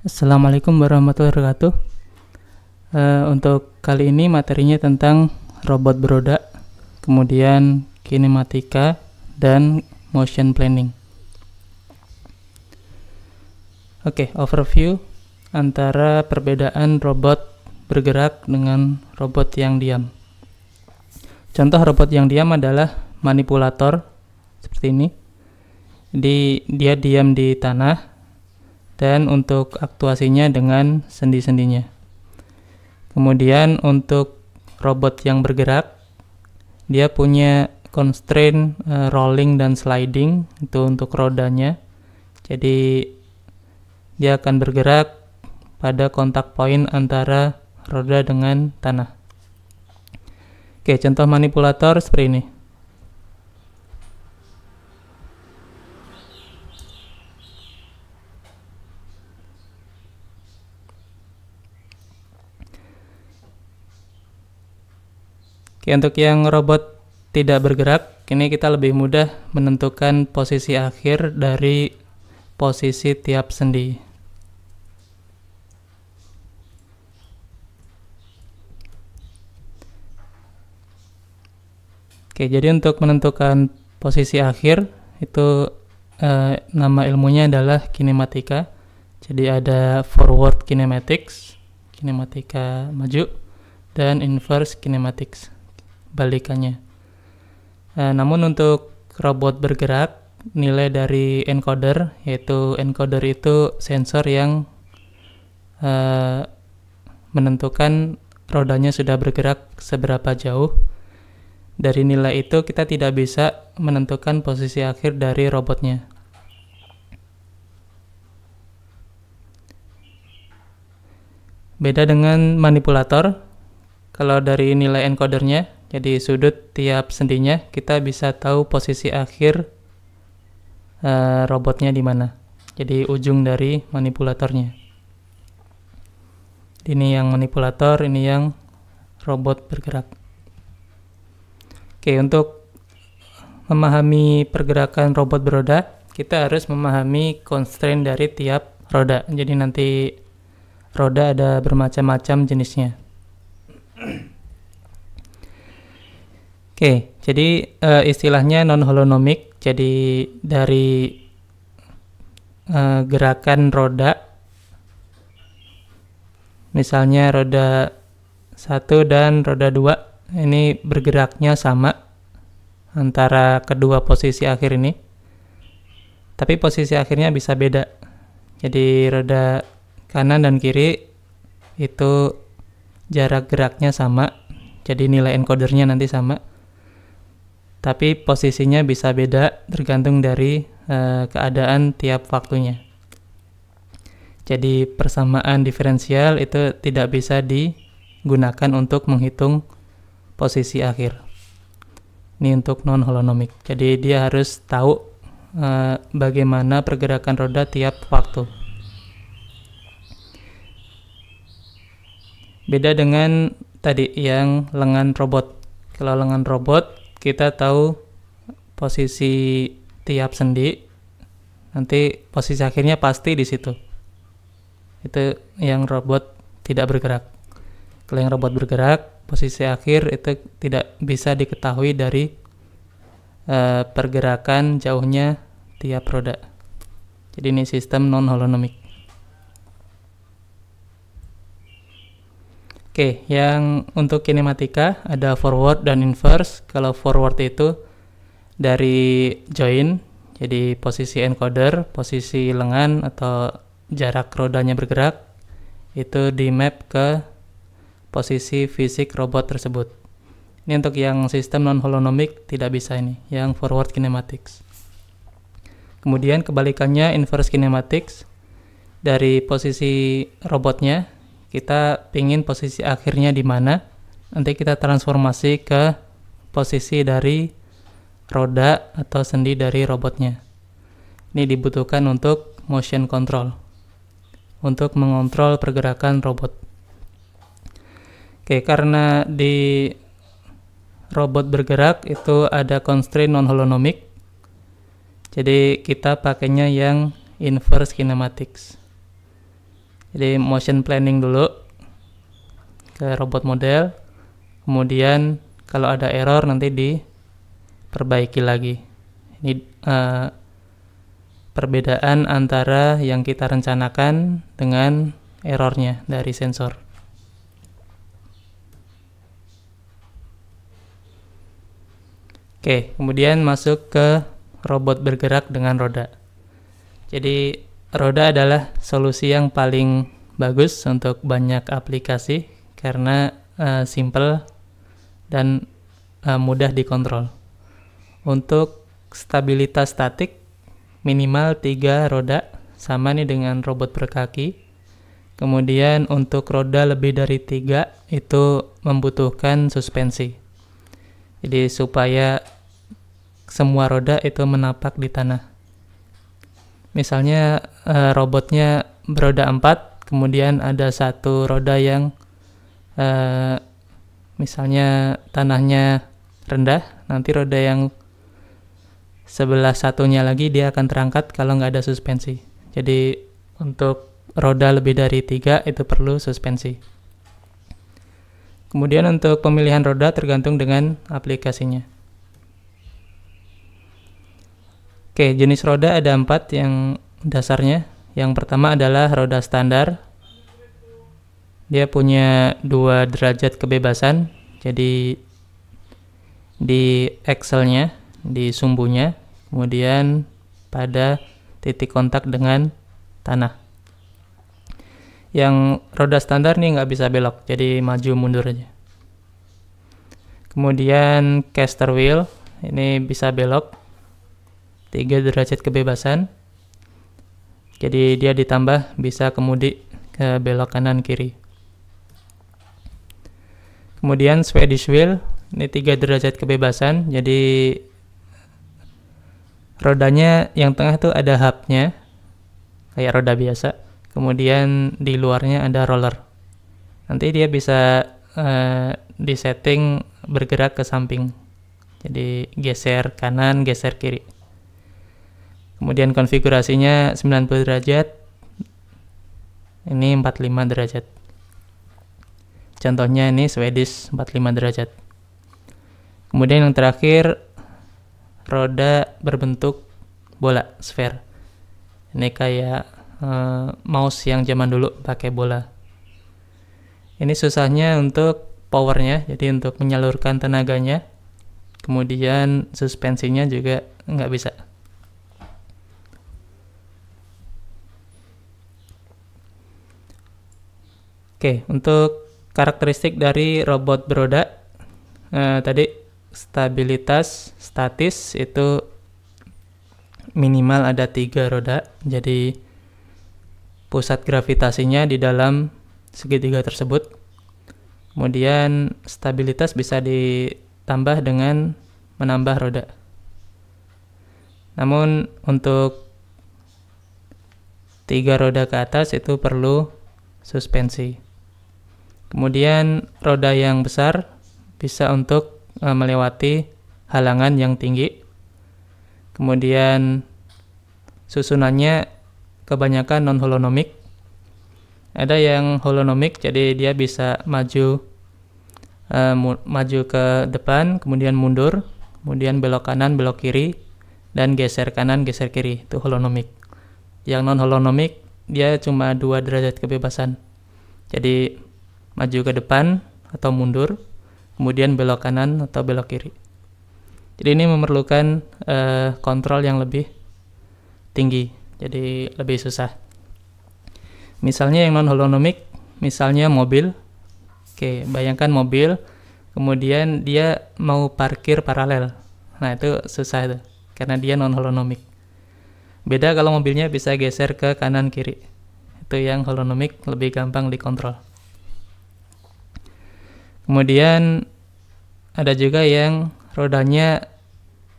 Assalamualaikum warahmatullahi wabarakatuh. Uh, untuk kali ini materinya tentang robot beroda, kemudian kinematika dan motion planning. Oke, okay, overview antara perbedaan robot bergerak dengan robot yang diam. Contoh robot yang diam adalah manipulator seperti ini. Di dia diam di tanah dan untuk aktuasinya dengan sendi-sendinya. Kemudian untuk robot yang bergerak, dia punya constraint uh, rolling dan sliding itu untuk rodanya. Jadi dia akan bergerak pada kontak point antara roda dengan tanah. Oke, contoh manipulator seperti ini. Oke, ya, untuk yang robot tidak bergerak ini kita lebih mudah menentukan posisi akhir dari posisi tiap sendi Oke, jadi untuk menentukan posisi akhir itu eh, nama ilmunya adalah kinematika. Jadi ada forward kinematics, kinematika maju, dan inverse kinematics balikannya. Eh, namun untuk robot bergerak, nilai dari encoder, yaitu encoder itu sensor yang eh, menentukan rodanya sudah bergerak seberapa jauh. Dari nilai itu kita tidak bisa menentukan posisi akhir dari robotnya. Beda dengan manipulator, kalau dari nilai encodernya, jadi sudut tiap sendinya kita bisa tahu posisi akhir uh, robotnya di mana. Jadi ujung dari manipulatornya. Ini yang manipulator, ini yang robot bergerak. Oke, untuk memahami pergerakan robot beroda, kita harus memahami constraint dari tiap roda. Jadi nanti roda ada bermacam-macam jenisnya. Oke, jadi uh, istilahnya non holonomik. Jadi dari uh, gerakan roda misalnya roda 1 dan roda 2 ini bergeraknya sama antara kedua posisi akhir ini tapi posisi akhirnya bisa beda jadi roda kanan dan kiri itu jarak geraknya sama jadi nilai encodernya nanti sama tapi posisinya bisa beda tergantung dari uh, keadaan tiap waktunya. Jadi persamaan diferensial itu tidak bisa digunakan untuk menghitung posisi akhir. Ini untuk non holonomik. Jadi dia harus tahu e, bagaimana pergerakan roda tiap waktu. Beda dengan tadi yang lengan robot. Kalau lengan robot kita tahu posisi tiap sendi nanti posisi akhirnya pasti di situ itu yang robot tidak bergerak kalau yang robot bergerak posisi akhir itu tidak bisa diketahui dari uh, pergerakan jauhnya tiap roda jadi ini sistem non holonomik Oke, yang untuk kinematika ada forward dan inverse. Kalau forward itu dari join, jadi posisi encoder, posisi lengan atau jarak rodanya bergerak itu di map ke posisi fisik robot tersebut. Ini untuk yang sistem non holonomic tidak bisa ini, yang forward kinematics. Kemudian kebalikannya inverse kinematics dari posisi robotnya kita pingin posisi akhirnya di mana nanti kita transformasi ke posisi dari roda atau sendi dari robotnya ini dibutuhkan untuk motion control untuk mengontrol pergerakan robot oke karena di robot bergerak itu ada constraint non holonomic jadi kita pakainya yang inverse kinematics jadi motion planning dulu ke robot model kemudian kalau ada error nanti diperbaiki lagi ini uh, perbedaan antara yang kita rencanakan dengan errornya dari sensor oke kemudian masuk ke robot bergerak dengan roda jadi roda adalah solusi yang paling bagus untuk banyak aplikasi karena uh, simple dan uh, mudah dikontrol. Untuk stabilitas statik minimal tiga roda sama nih dengan robot berkaki. Kemudian untuk roda lebih dari tiga itu membutuhkan suspensi. Jadi supaya semua roda itu menapak di tanah misalnya uh, robotnya beroda empat kemudian ada satu roda yang uh, misalnya tanahnya rendah nanti roda yang sebelah satunya lagi dia akan terangkat kalau nggak ada suspensi jadi untuk roda lebih dari tiga itu perlu suspensi kemudian untuk pemilihan roda tergantung dengan aplikasinya Oke, jenis roda ada empat yang dasarnya. Yang pertama adalah roda standar. Dia punya dua derajat kebebasan, jadi di axle-nya, di sumbunya, kemudian pada titik kontak dengan tanah. Yang roda standar nih nggak bisa belok, jadi maju mundur aja. Kemudian caster wheel, ini bisa belok, 3 derajat kebebasan. Jadi dia ditambah bisa kemudi ke belok kanan kiri. Kemudian Swedish wheel ini 3 derajat kebebasan. Jadi rodanya yang tengah tuh ada hubnya kayak roda biasa. Kemudian di luarnya ada roller. Nanti dia bisa uh, disetting bergerak ke samping. Jadi geser kanan, geser kiri kemudian konfigurasinya 90 derajat ini 45 derajat contohnya ini Swedish 45 derajat kemudian yang terakhir roda berbentuk bola sphere ini kayak e, mouse yang zaman dulu pakai bola ini susahnya untuk powernya jadi untuk menyalurkan tenaganya kemudian suspensinya juga nggak bisa Oke, untuk karakteristik dari robot beroda eh, tadi stabilitas statis itu minimal ada tiga roda, jadi pusat gravitasinya di dalam segitiga tersebut. Kemudian stabilitas bisa ditambah dengan menambah roda. Namun untuk tiga roda ke atas itu perlu suspensi. Kemudian roda yang besar bisa untuk uh, melewati halangan yang tinggi. Kemudian susunannya kebanyakan non holonomik. Ada yang holonomik jadi dia bisa maju eh, mu- maju ke depan, kemudian mundur, kemudian belok kanan, belok kiri dan geser kanan, geser kiri. Itu holonomik. Yang non holonomik dia cuma dua derajat kebebasan. Jadi maju ke depan atau mundur, kemudian belok kanan atau belok kiri. Jadi ini memerlukan uh, kontrol yang lebih tinggi, jadi lebih susah. Misalnya yang non holonomik, misalnya mobil. Oke, bayangkan mobil, kemudian dia mau parkir paralel. Nah itu susah itu, karena dia non holonomik. Beda kalau mobilnya bisa geser ke kanan kiri. Itu yang holonomik lebih gampang dikontrol. Kemudian ada juga yang rodanya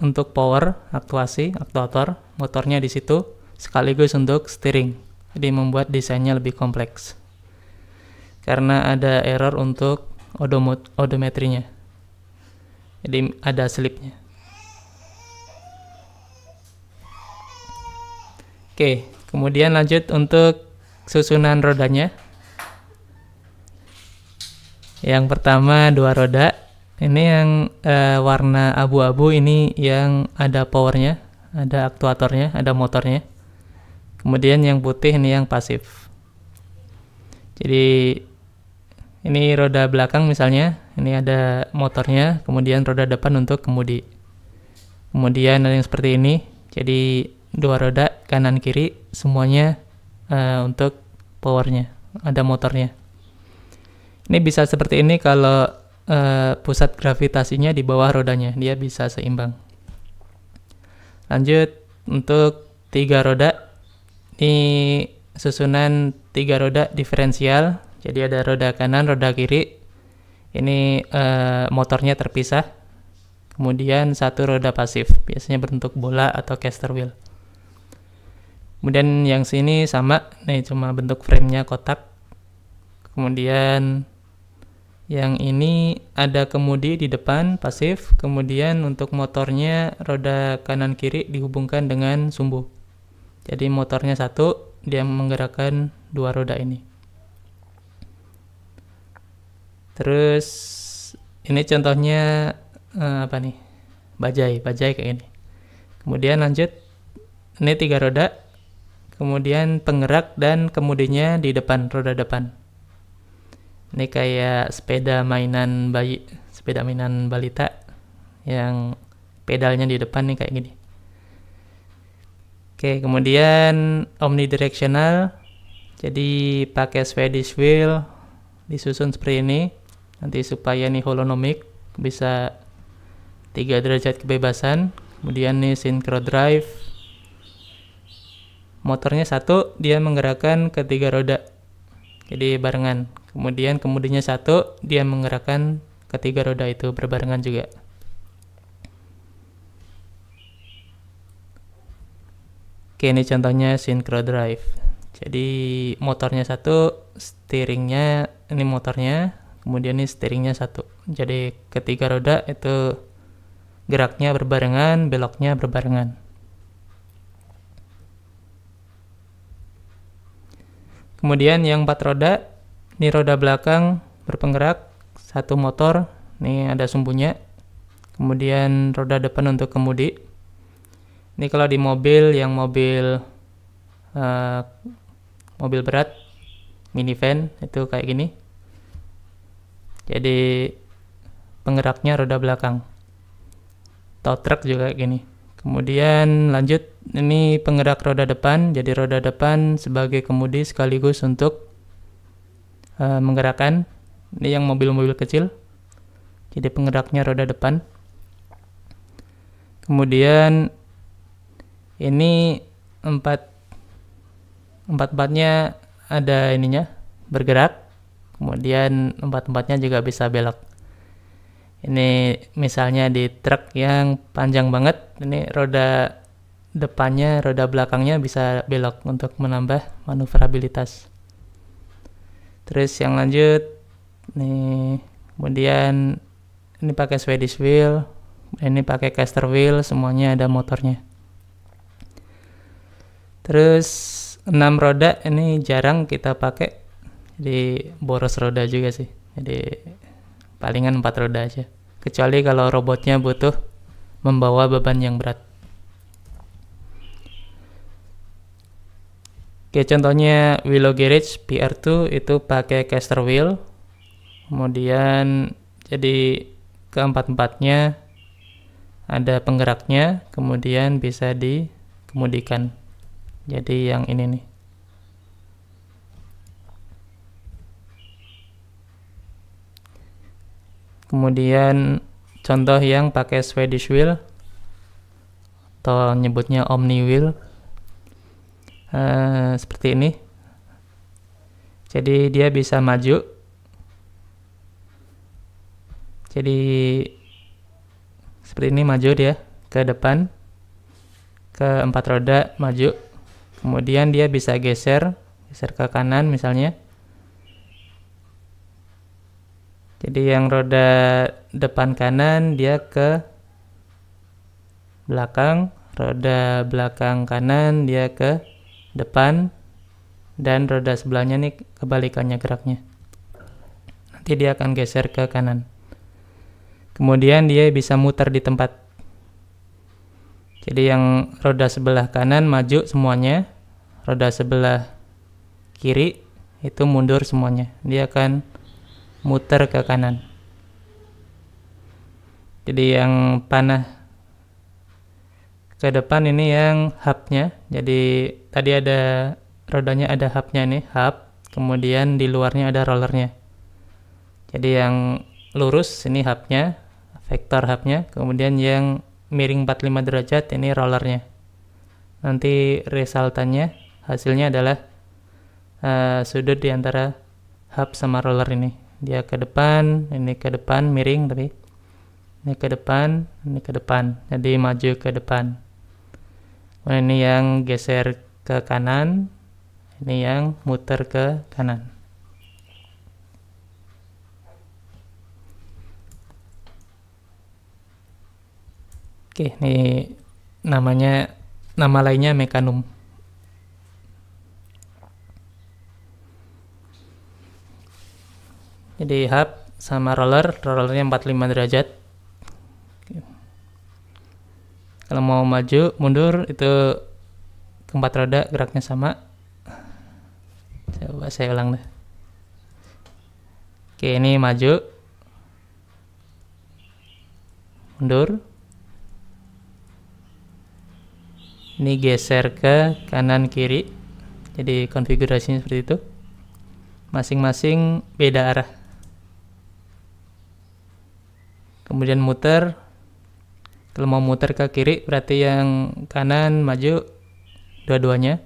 untuk power, aktuasi, aktuator, motornya di situ, sekaligus untuk steering. Jadi membuat desainnya lebih kompleks. Karena ada error untuk odomot odometrinya. Jadi ada slipnya. Oke, kemudian lanjut untuk susunan rodanya. Yang pertama dua roda. Ini yang uh, warna abu-abu ini yang ada powernya, ada aktuatornya, ada motornya. Kemudian yang putih ini yang pasif. Jadi ini roda belakang misalnya, ini ada motornya, kemudian roda depan untuk kemudi. Kemudian ada yang seperti ini, jadi dua roda kanan kiri semuanya uh, untuk powernya, ada motornya. Ini bisa seperti ini kalau uh, pusat gravitasinya di bawah rodanya, dia bisa seimbang. Lanjut untuk tiga roda, ini susunan tiga roda diferensial. Jadi ada roda kanan, roda kiri. Ini uh, motornya terpisah. Kemudian satu roda pasif, biasanya berbentuk bola atau caster wheel. Kemudian yang sini sama, nih cuma bentuk framenya kotak. Kemudian yang ini ada kemudi di depan pasif, kemudian untuk motornya roda kanan kiri dihubungkan dengan sumbu. Jadi motornya satu, dia menggerakkan dua roda ini. Terus ini contohnya eh, apa nih? Bajai, bajai kayak ini. Kemudian lanjut ini tiga roda, kemudian penggerak dan kemudinya di depan roda depan. Ini kayak sepeda mainan bayi, sepeda mainan balita yang pedalnya di depan nih kayak gini. Oke, kemudian omnidirectional. Jadi pakai Swedish wheel disusun seperti ini. Nanti supaya nih holonomic bisa tiga derajat kebebasan. Kemudian nih synchro drive. Motornya satu, dia menggerakkan ketiga roda. Jadi barengan. Kemudian kemudinya satu, dia menggerakkan ketiga roda itu berbarengan juga. Oke, ini contohnya synchro drive. Jadi motornya satu, steeringnya ini motornya, kemudian ini steeringnya satu. Jadi ketiga roda itu geraknya berbarengan, beloknya berbarengan. Kemudian yang empat roda ini roda belakang berpenggerak satu motor, ini ada sumbunya. Kemudian roda depan untuk kemudi. Ini kalau di mobil yang mobil uh, mobil berat minivan itu kayak gini. Jadi penggeraknya roda belakang. Tow truck juga kayak gini. Kemudian lanjut, ini penggerak roda depan, jadi roda depan sebagai kemudi sekaligus untuk Eh, menggerakkan ini yang mobil-mobil kecil jadi penggeraknya roda depan kemudian ini empat empat empatnya ada ininya bergerak kemudian empat empatnya juga bisa belok ini misalnya di truk yang panjang banget ini roda depannya roda belakangnya bisa belok untuk menambah manuverabilitas terus yang lanjut nih kemudian ini pakai Swedish wheel ini pakai caster wheel semuanya ada motornya terus 6 roda ini jarang kita pakai jadi boros roda juga sih jadi palingan 4 roda aja kecuali kalau robotnya butuh membawa beban yang berat Oke, contohnya Willow Garage PR2 itu pakai caster wheel. Kemudian jadi keempat-empatnya ada penggeraknya, kemudian bisa dikemudikan. Jadi yang ini nih. Kemudian contoh yang pakai Swedish wheel atau nyebutnya Omni wheel uh, seperti ini. Jadi dia bisa maju. Jadi seperti ini maju dia ke depan ke empat roda maju. Kemudian dia bisa geser, geser ke kanan misalnya. Jadi yang roda depan kanan dia ke belakang, roda belakang kanan dia ke depan dan roda sebelahnya nih kebalikannya geraknya. Nanti dia akan geser ke kanan. Kemudian dia bisa muter di tempat. Jadi yang roda sebelah kanan maju semuanya, roda sebelah kiri itu mundur semuanya. Dia akan muter ke kanan. Jadi yang panah ke depan ini yang hubnya jadi tadi ada rodanya ada hubnya ini hub kemudian di luarnya ada rollernya jadi yang lurus ini hubnya vektor hubnya kemudian yang miring 45 derajat ini rollernya nanti resultannya hasilnya adalah uh, sudut di antara hub sama roller ini dia ke depan ini ke depan miring tapi ini ke depan ini ke depan jadi maju ke depan Nah, ini yang geser ke kanan ini yang muter ke kanan oke ini namanya nama lainnya mekanum jadi hub sama roller rollernya 45 derajat kalau mau maju mundur itu keempat roda geraknya sama coba saya ulang deh oke ini maju mundur ini geser ke kanan kiri jadi konfigurasinya seperti itu masing-masing beda arah kemudian muter kalau mau muter ke kiri berarti yang kanan maju dua-duanya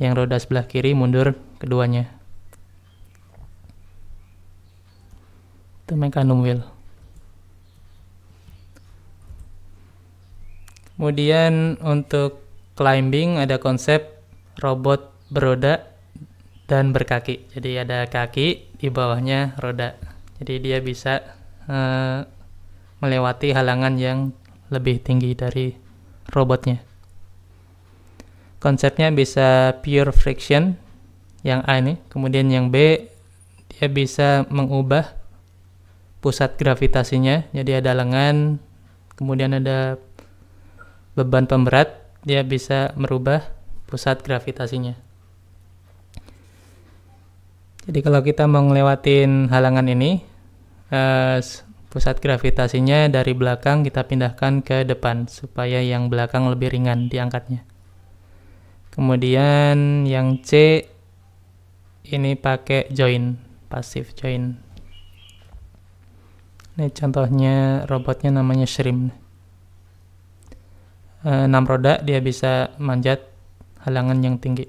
yang roda sebelah kiri mundur keduanya itu mekanum wheel kemudian untuk climbing ada konsep robot beroda dan berkaki jadi ada kaki di bawahnya roda jadi dia bisa uh, melewati halangan yang lebih tinggi dari robotnya. Konsepnya bisa pure friction yang A ini, kemudian yang B dia bisa mengubah pusat gravitasinya, jadi ada lengan, kemudian ada beban pemberat, dia bisa merubah pusat gravitasinya. Jadi kalau kita mau ngelewatin halangan ini, eh, pusat gravitasinya dari belakang kita pindahkan ke depan supaya yang belakang lebih ringan diangkatnya. Kemudian yang C ini pakai join, pasif join. Ini contohnya robotnya namanya Shrim. E, 6 roda dia bisa manjat halangan yang tinggi.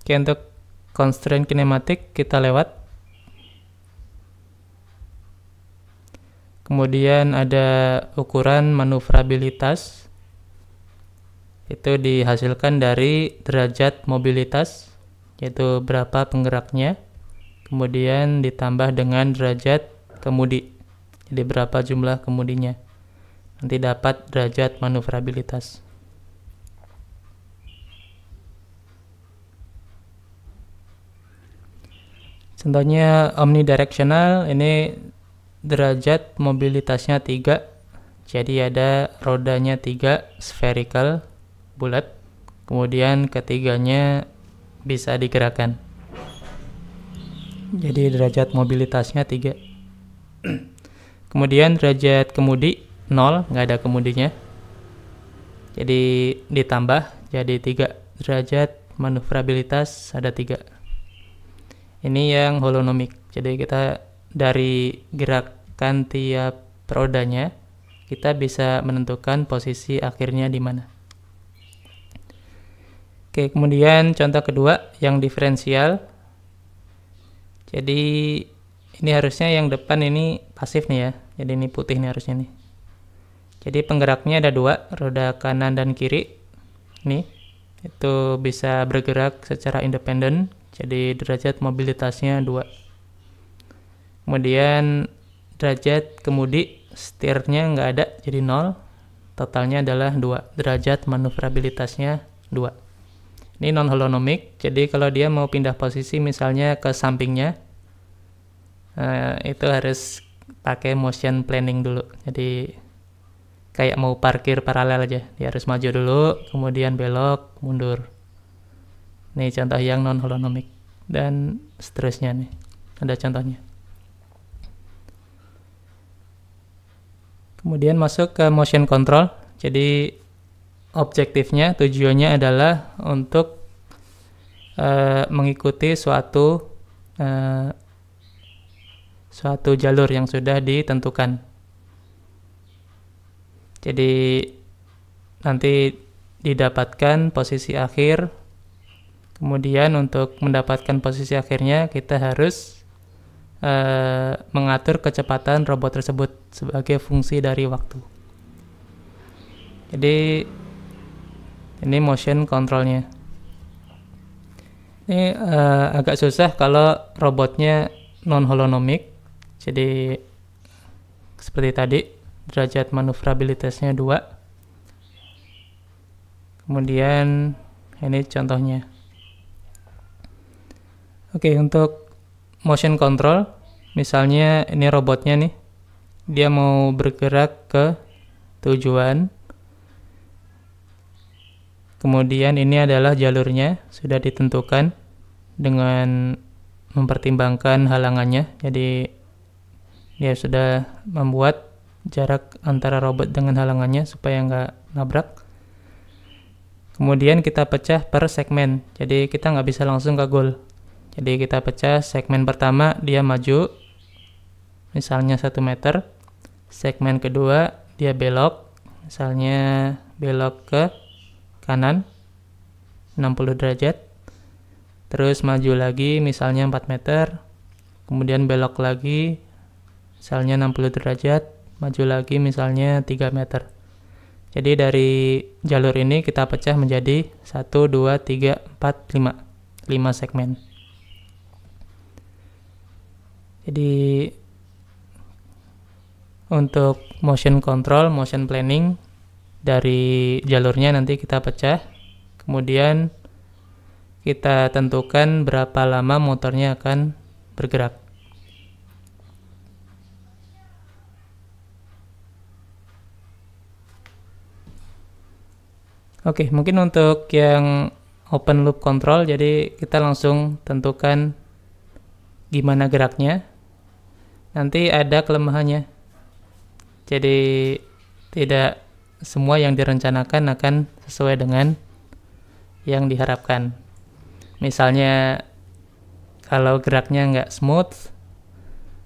Oke, untuk constraint kinematik kita lewat Kemudian ada ukuran manuverabilitas. Itu dihasilkan dari derajat mobilitas, yaitu berapa penggeraknya. Kemudian ditambah dengan derajat kemudi. Jadi berapa jumlah kemudinya. Nanti dapat derajat manuverabilitas. Contohnya omnidirectional ini derajat mobilitasnya 3 jadi ada rodanya 3 spherical bulat kemudian ketiganya bisa digerakkan jadi derajat mobilitasnya 3 kemudian derajat kemudi 0 nggak ada kemudinya jadi ditambah jadi 3 derajat manuverabilitas ada 3 ini yang holonomik jadi kita dari gerakan tiap rodanya kita bisa menentukan posisi akhirnya di mana. Oke, kemudian contoh kedua yang diferensial. Jadi ini harusnya yang depan ini pasif nih ya. Jadi ini putih nih harusnya nih. Jadi penggeraknya ada dua, roda kanan dan kiri. Nih, itu bisa bergerak secara independen. Jadi derajat mobilitasnya dua kemudian derajat kemudi setirnya nggak ada jadi nol totalnya adalah dua derajat manuverabilitasnya dua. ini non holonomik jadi kalau dia mau pindah posisi misalnya ke sampingnya eh, itu harus pakai motion planning dulu jadi kayak mau parkir paralel aja dia harus maju dulu kemudian belok mundur ini contoh yang non holonomik dan seterusnya nih ada contohnya Kemudian masuk ke motion control. Jadi objektifnya, tujuannya adalah untuk uh, mengikuti suatu uh, suatu jalur yang sudah ditentukan. Jadi nanti didapatkan posisi akhir. Kemudian untuk mendapatkan posisi akhirnya kita harus Eh, mengatur kecepatan robot tersebut sebagai fungsi dari waktu. Jadi ini motion controlnya. Ini uh, agak susah kalau robotnya non holonomik. Jadi seperti tadi derajat manuverabilitasnya dua. Kemudian ini contohnya. Oke, untuk motion control misalnya ini robotnya nih dia mau bergerak ke tujuan kemudian ini adalah jalurnya sudah ditentukan dengan mempertimbangkan halangannya jadi dia sudah membuat jarak antara robot dengan halangannya supaya nggak nabrak kemudian kita pecah per segmen jadi kita nggak bisa langsung ke goal jadi kita pecah segmen pertama dia maju misalnya 1 meter. Segmen kedua dia belok misalnya belok ke kanan 60 derajat. Terus maju lagi misalnya 4 meter. Kemudian belok lagi misalnya 60 derajat, maju lagi misalnya 3 meter. Jadi dari jalur ini kita pecah menjadi 1, 2, 3, 4, 5. 5 segmen jadi untuk motion control motion planning dari jalurnya nanti kita pecah kemudian kita tentukan berapa lama motornya akan bergerak Oke, mungkin untuk yang open loop control, jadi kita langsung tentukan gimana geraknya nanti ada kelemahannya. Jadi tidak semua yang direncanakan akan sesuai dengan yang diharapkan. Misalnya kalau geraknya nggak smooth,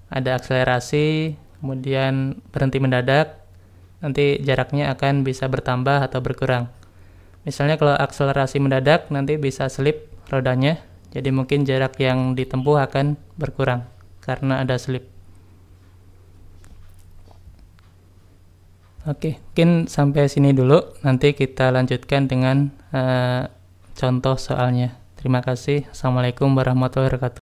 ada akselerasi, kemudian berhenti mendadak, nanti jaraknya akan bisa bertambah atau berkurang. Misalnya kalau akselerasi mendadak nanti bisa slip rodanya, jadi mungkin jarak yang ditempuh akan berkurang karena ada slip. Oke, mungkin sampai sini dulu. Nanti kita lanjutkan dengan uh, contoh soalnya. Terima kasih. Assalamualaikum warahmatullahi wabarakatuh.